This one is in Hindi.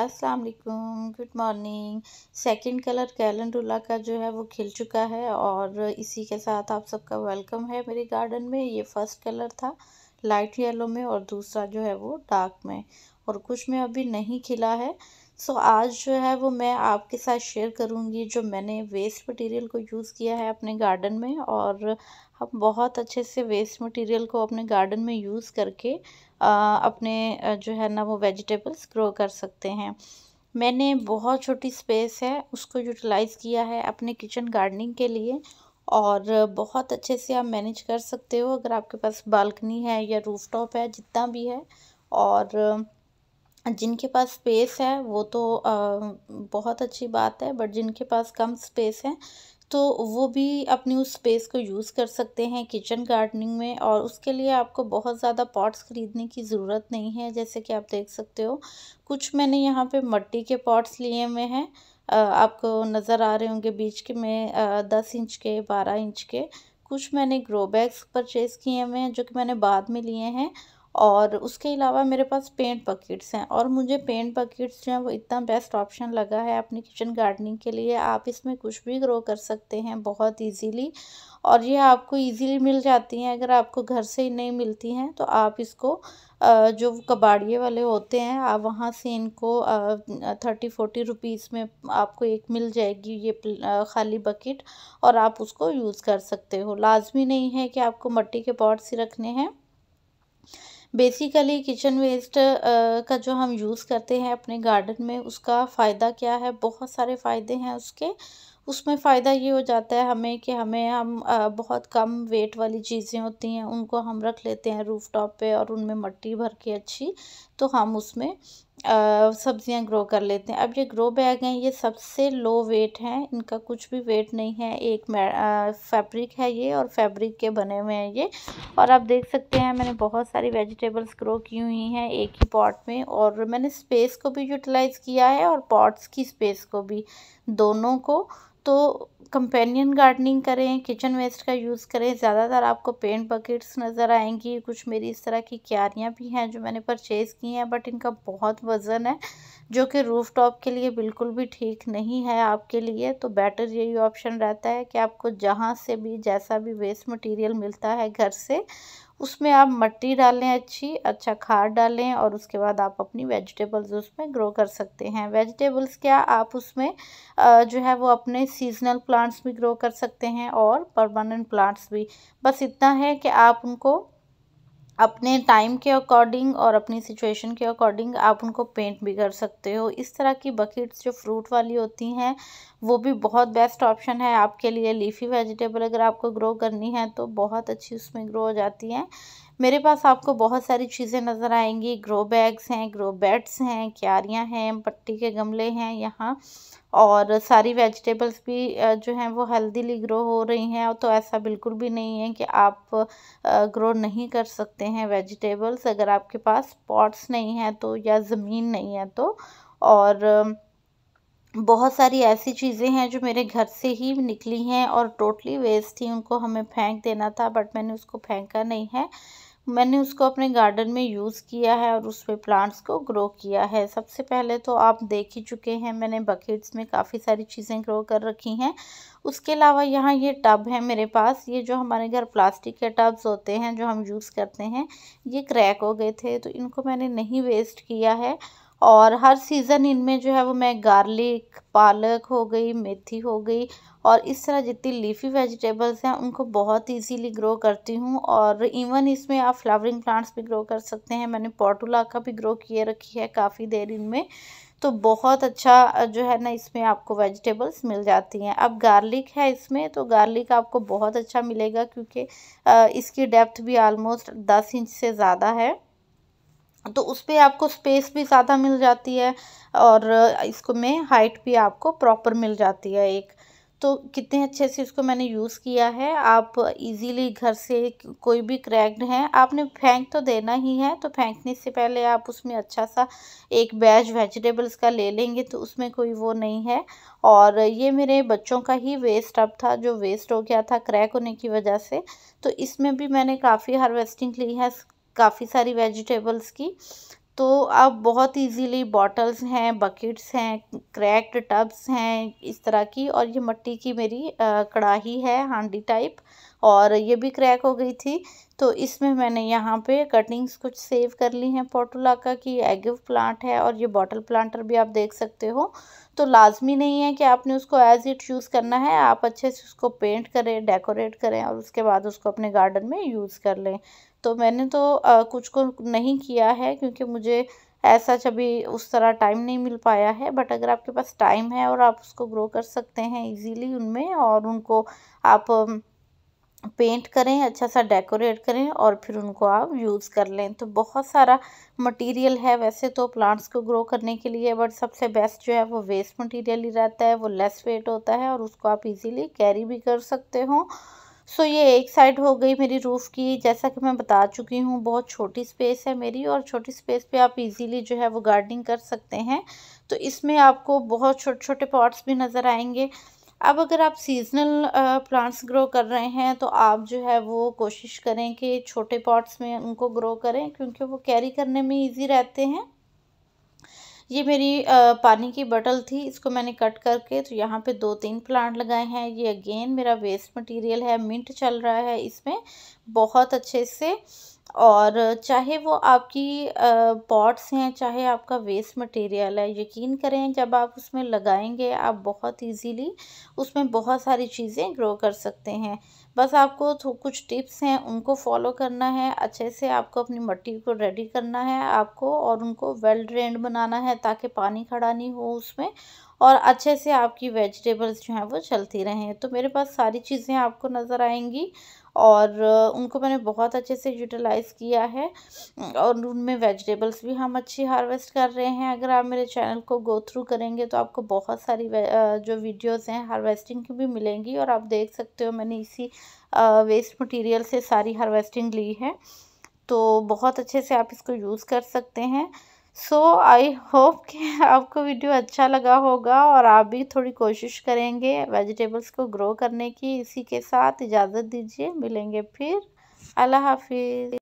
अस्सलाम वालेकुम good morning second colour calendula का जो है वो खिल चुका है और इसी के साथ आप सबका वेलकम है मेरे गार्डन में ये फर्स्ट कलर था लाइट येलो में और दूसरा जो है वो डार्क में और कुछ में अभी नहीं खिला है सो so, आज जो है वो मैं आपके साथ शेयर करूँगी जो मैंने वेस्ट मटेरियल को यूज़ किया है अपने गार्डन में और हम बहुत अच्छे से वेस्ट मटेरियल को अपने गार्डन में यूज़ करके अपने जो है ना वो वेजिटेबल्स ग्रो कर सकते हैं मैंने बहुत छोटी स्पेस है उसको यूटिलाइज़ किया है अपने किचन गार्डनिंग के लिए और बहुत अच्छे से आप मैनेज कर सकते हो अगर आपके पास बालकनी है या रूफ टॉप है जितना भी है और जिनके पास स्पेस है वो तो बहुत अच्छी बात है बट जिनके पास कम स्पेस है तो वो भी अपनी उस स्पेस को यूज़ कर सकते हैं किचन गार्डनिंग में और उसके लिए आपको बहुत ज़्यादा पॉट्स ख़रीदने की ज़रूरत नहीं है जैसे कि आप देख सकते हो कुछ मैंने यहाँ पे मट्टी के पॉट्स लिए हुए हैं आपको नज़र आ रहे होंगे बीच के में दस इंच के बारह इंच के कुछ मैंने ग्रो बैग्स परचेज़ किए हुए हैं जो कि मैंने बाद में लिए हैं और उसके अलावा मेरे पास पेंट बकेट्स हैं और मुझे पेंट बकेट्स जो हैं वो इतना बेस्ट ऑप्शन लगा है अपनी किचन गार्डनिंग के लिए आप इसमें कुछ भी ग्रो कर सकते हैं बहुत इजीली और ये आपको इजीली मिल जाती हैं अगर आपको घर से ही नहीं मिलती हैं तो आप इसको जो कबाड़िए वाले होते हैं आप वहाँ से इनको थर्टी फोर्टी रुपीज़ में आपको एक मिल जाएगी ये खाली बकेट और आप उसको यूज़ कर सकते हो लाजमी नहीं है कि आपको मट्टी के पॉट्स ही रखने हैं बेसिकली किचन वेस्ट का जो हम यूज़ करते हैं अपने गार्डन में उसका फ़ायदा क्या है बहुत सारे फ़ायदे हैं उसके उसमें फ़ायदा ये हो जाता है हमें कि हमें हम uh, बहुत कम वेट वाली चीज़ें होती हैं उनको हम रख लेते हैं रूफ टॉप पर और उनमें मट्टी भर के अच्छी तो हम उसमें सब्जियां ग्रो कर लेते हैं अब ये ग्रो बैग हैं ये सबसे लो वेट हैं इनका कुछ भी वेट नहीं है एक फैब्रिक है ये और फैब्रिक के बने हुए हैं ये और आप देख सकते हैं मैंने बहुत सारी वेजिटेबल्स ग्रो की हुई हैं एक ही पॉट में और मैंने स्पेस को भी यूटिलाइज़ किया है और पॉट्स की स्पेस को भी दोनों को तो कंपेनियन गार्डनिंग करें किचन वेस्ट का यूज़ करें ज़्यादातर आपको पेंट बकेट्स नज़र आएंगी कुछ मेरी इस तरह की क्यारियाँ भी हैं जो मैंने परचेज़ की हैं बट इनका बहुत वज़न है जो कि रूफ़ टॉप के लिए बिल्कुल भी ठीक नहीं है आपके लिए तो बेटर यही ऑप्शन रहता है कि आपको जहाँ से भी जैसा भी वेस्ट मटीरियल मिलता है घर से उसमें आप मट्टी डालें अच्छी अच्छा खाद डालें और उसके बाद आप अपनी वेजिटेबल्स उसमें ग्रो कर सकते हैं वेजिटेबल्स क्या आप उसमें जो है वो अपने सीजनल प्लांट्स भी ग्रो कर सकते हैं और परमानेंट प्लांट्स भी बस इतना है कि आप उनको अपने टाइम के अकॉर्डिंग और अपनी सिचुएशन के अकॉर्डिंग आप उनको पेंट भी कर सकते हो इस तरह की बकेट्स जो फ्रूट वाली होती हैं वो भी बहुत बेस्ट ऑप्शन है आपके लिए लीफी वेजिटेबल अगर आपको ग्रो करनी है तो बहुत अच्छी उसमें ग्रो हो जाती हैं मेरे पास आपको बहुत सारी चीज़ें नज़र आएंगी ग्रो बैग्स हैं ग्रो बेड्स हैं क्यारियाँ हैं पट्टी के गमले हैं यहाँ और सारी वेजिटेबल्स भी जो हैं वो हेल्दीली ग्रो हो रही हैं तो ऐसा बिल्कुल भी नहीं है कि आप ग्रो नहीं कर सकते हैं वेजिटेबल्स अगर आपके पास पॉट्स नहीं हैं तो या ज़मीन नहीं है तो और बहुत सारी ऐसी चीज़ें हैं जो मेरे घर से ही निकली हैं और टोटली वेस्ट थी उनको हमें फेंक देना था बट मैंने उसको फेंका नहीं है मैंने उसको अपने गार्डन में यूज़ किया है और उसमें प्लांट्स को ग्रो किया है सबसे पहले तो आप देख ही चुके हैं मैंने बकेट्स में काफ़ी सारी चीज़ें ग्रो कर रखी हैं उसके अलावा यहाँ ये टब है मेरे पास ये जो हमारे घर प्लास्टिक के टब्स होते हैं जो हम यूज़ करते हैं ये क्रैक हो गए थे तो इनको मैंने नहीं वेस्ट किया है और हर सीज़न इनमें जो है वो मैं गार्लिक पालक हो गई मेथी हो गई और इस तरह जितनी लीफी वेजिटेबल्स हैं उनको बहुत इजीली ग्रो करती हूँ और इवन इसमें आप फ्लावरिंग प्लांट्स भी ग्रो कर सकते हैं मैंने पोटुला का भी ग्रो किए रखी है काफ़ी देर इनमें तो बहुत अच्छा जो है ना इसमें आपको वेजिटेबल्स मिल जाती हैं अब गार्लिक है इसमें तो गार्लिक आपको बहुत अच्छा मिलेगा क्योंकि इसकी डेप्थ भी आलमोस्ट दस इंच से ज़्यादा है तो उस पर आपको स्पेस भी ज़्यादा मिल जाती है और इसको में हाइट भी आपको प्रॉपर मिल जाती है एक तो कितने अच्छे से इसको मैंने यूज़ किया है आप इजीली घर से कोई भी क्रैक्ड है आपने फेंक तो देना ही है तो फेंकने से पहले आप उसमें अच्छा सा एक बैज वेजिटेबल्स का ले लेंगे तो उसमें कोई वो नहीं है और ये मेरे बच्चों का ही वेस्ट अब था जो वेस्ट हो गया था क्रैक होने की वजह से तो इसमें भी मैंने काफ़ी हारवेस्टिंग ली है काफ़ी सारी वेजिटेबल्स की तो अब बहुत इजीली बॉटल्स हैं बकेट्स हैं क्रैक्ड टब्स हैं इस तरह की और ये मट्टी की मेरी कढ़ाही है हांडी टाइप और ये भी क्रैक हो गई थी तो इसमें मैंने यहाँ पे कटिंग्स कुछ सेव कर ली हैं पोटोला का कि एगिव प्लांट है और ये बॉटल प्लांटर भी आप देख सकते हो तो लाजमी नहीं है कि आपने उसको एज़ इट यूज़ करना है आप अच्छे से उसको पेंट करें डेकोरेट करें और उसके बाद उसको अपने गार्डन में यूज़ कर लें तो मैंने तो आ, कुछ को नहीं किया है क्योंकि मुझे ऐसा अभी उस तरह टाइम नहीं मिल पाया है बट अगर आपके पास टाइम है और आप उसको ग्रो कर सकते हैं इजीली उनमें और उनको आप पेंट करें अच्छा सा डेकोरेट करें और फिर उनको आप यूज़ कर लें तो बहुत सारा मटेरियल है वैसे तो प्लांट्स को ग्रो करने के लिए बट सबसे बेस्ट जो है वो वेस्ट मटेरियल ही रहता है वो लेस वेट होता है और उसको आप इजीली कैरी भी कर सकते हो सो ये एक साइड हो गई मेरी रूफ़ की जैसा कि मैं बता चुकी हूँ बहुत छोटी स्पेस है मेरी और छोटी स्पेस पर आप ईजिली जो है वो गार्डनिंग कर सकते हैं तो इसमें आपको बहुत छोटे छोटे पॉट्स भी नज़र आएंगे अब अगर आप सीजनल प्लांट्स ग्रो कर रहे हैं तो आप जो है वो कोशिश करें कि छोटे पॉट्स में उनको ग्रो करें क्योंकि वो कैरी करने में ईजी रहते हैं ये मेरी पानी की बटल थी इसको मैंने कट करके तो यहाँ पे दो तीन प्लांट लगाए हैं ये अगेन मेरा वेस्ट मटेरियल है मिंट चल रहा है इसमें बहुत अच्छे से और चाहे वो आपकी पॉट्स हैं चाहे आपका वेस्ट मटेरियल है यकीन करें जब आप उसमें लगाएंगे आप बहुत इजीली उसमें बहुत सारी चीज़ें ग्रो कर सकते हैं बस आपको कुछ टिप्स हैं उनको फॉलो करना है अच्छे से आपको अपनी मट्टी को रेडी करना है आपको और उनको वेल ड्रेंड बनाना है ताकि पानी खड़ा नहीं हो उसमें और अच्छे से आपकी वेजिटेबल्स जो हैं वो चलती रहें तो मेरे पास सारी चीज़ें आपको नज़र आएंगी और उनको मैंने बहुत अच्छे से यूटिलाइज़ किया है और उनमें वेजिटेबल्स भी हम अच्छी हार्वेस्ट कर रहे हैं अगर आप मेरे चैनल को गो थ्रू करेंगे तो आपको बहुत सारी जो वीडियोस हैं हार्वेस्टिंग की भी मिलेंगी और आप देख सकते हो मैंने इसी वेस्ट मटेरियल से सारी हार्वेस्टिंग ली है तो बहुत अच्छे से आप इसको यूज़ कर सकते हैं सो आई होप कि आपको वीडियो अच्छा लगा होगा और आप भी थोड़ी कोशिश करेंगे वेजिटेबल्स को ग्रो करने की इसी के साथ इजाज़त दीजिए मिलेंगे फिर अल्लाह हाफिज़